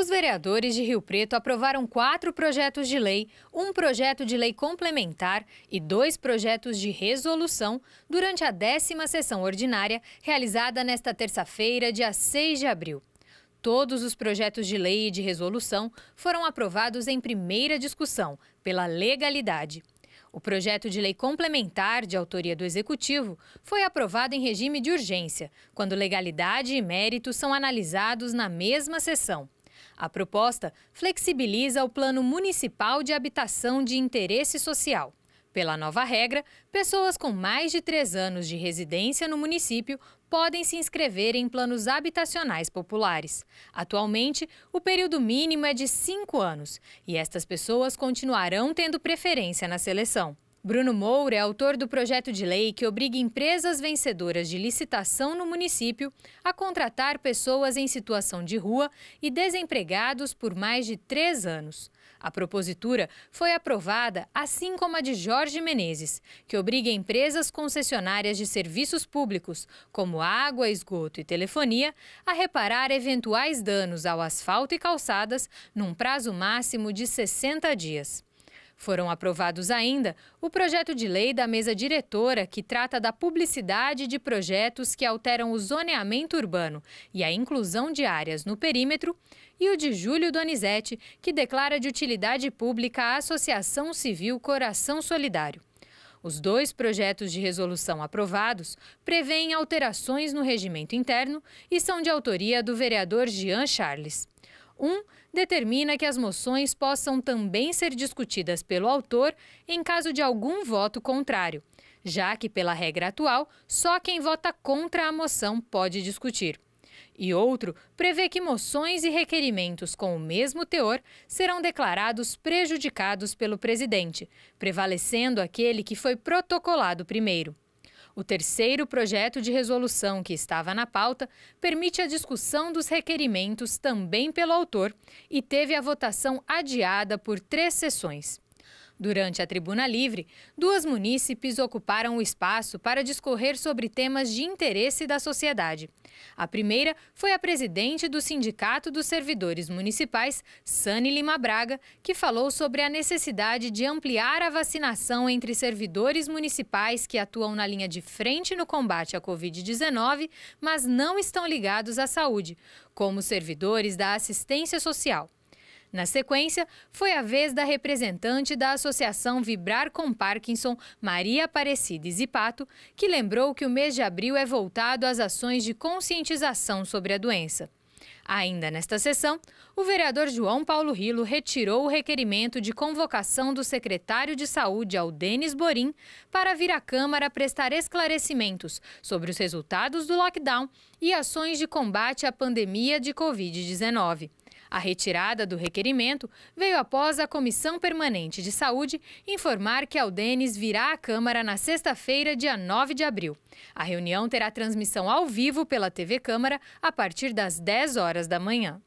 Os vereadores de Rio Preto aprovaram quatro projetos de lei, um projeto de lei complementar e dois projetos de resolução durante a décima sessão ordinária, realizada nesta terça-feira, dia 6 de abril. Todos os projetos de lei e de resolução foram aprovados em primeira discussão, pela legalidade. O projeto de lei complementar de autoria do Executivo foi aprovado em regime de urgência, quando legalidade e mérito são analisados na mesma sessão. A proposta flexibiliza o Plano Municipal de Habitação de Interesse Social. Pela nova regra, pessoas com mais de três anos de residência no município podem se inscrever em planos habitacionais populares. Atualmente, o período mínimo é de cinco anos e estas pessoas continuarão tendo preferência na seleção. Bruno Moura é autor do projeto de lei que obriga empresas vencedoras de licitação no município a contratar pessoas em situação de rua e desempregados por mais de três anos. A propositura foi aprovada, assim como a de Jorge Menezes, que obriga empresas concessionárias de serviços públicos, como água, esgoto e telefonia, a reparar eventuais danos ao asfalto e calçadas num prazo máximo de 60 dias. Foram aprovados ainda o projeto de lei da mesa diretora, que trata da publicidade de projetos que alteram o zoneamento urbano e a inclusão de áreas no perímetro, e o de Júlio Donizete, que declara de utilidade pública a Associação Civil Coração Solidário. Os dois projetos de resolução aprovados prevêem alterações no regimento interno e são de autoria do vereador Jean Charles. 1 determina que as moções possam também ser discutidas pelo autor em caso de algum voto contrário, já que, pela regra atual, só quem vota contra a moção pode discutir. E outro prevê que moções e requerimentos com o mesmo teor serão declarados prejudicados pelo presidente, prevalecendo aquele que foi protocolado primeiro. O terceiro projeto de resolução que estava na pauta permite a discussão dos requerimentos também pelo autor e teve a votação adiada por três sessões. Durante a Tribuna Livre, duas munícipes ocuparam o espaço para discorrer sobre temas de interesse da sociedade. A primeira foi a presidente do Sindicato dos Servidores Municipais, Sani Lima Braga, que falou sobre a necessidade de ampliar a vacinação entre servidores municipais que atuam na linha de frente no combate à Covid-19, mas não estão ligados à saúde, como servidores da assistência social. Na sequência, foi a vez da representante da Associação Vibrar com Parkinson, Maria Aparecida Zipato, que lembrou que o mês de abril é voltado às ações de conscientização sobre a doença. Ainda nesta sessão, o vereador João Paulo Rilo retirou o requerimento de convocação do secretário de Saúde ao Denis Borim para vir à Câmara prestar esclarecimentos sobre os resultados do lockdown e ações de combate à pandemia de Covid-19. A retirada do requerimento veio após a Comissão Permanente de Saúde informar que Aldenes virá à Câmara na sexta-feira, dia 9 de abril. A reunião terá transmissão ao vivo pela TV Câmara a partir das 10 horas da manhã.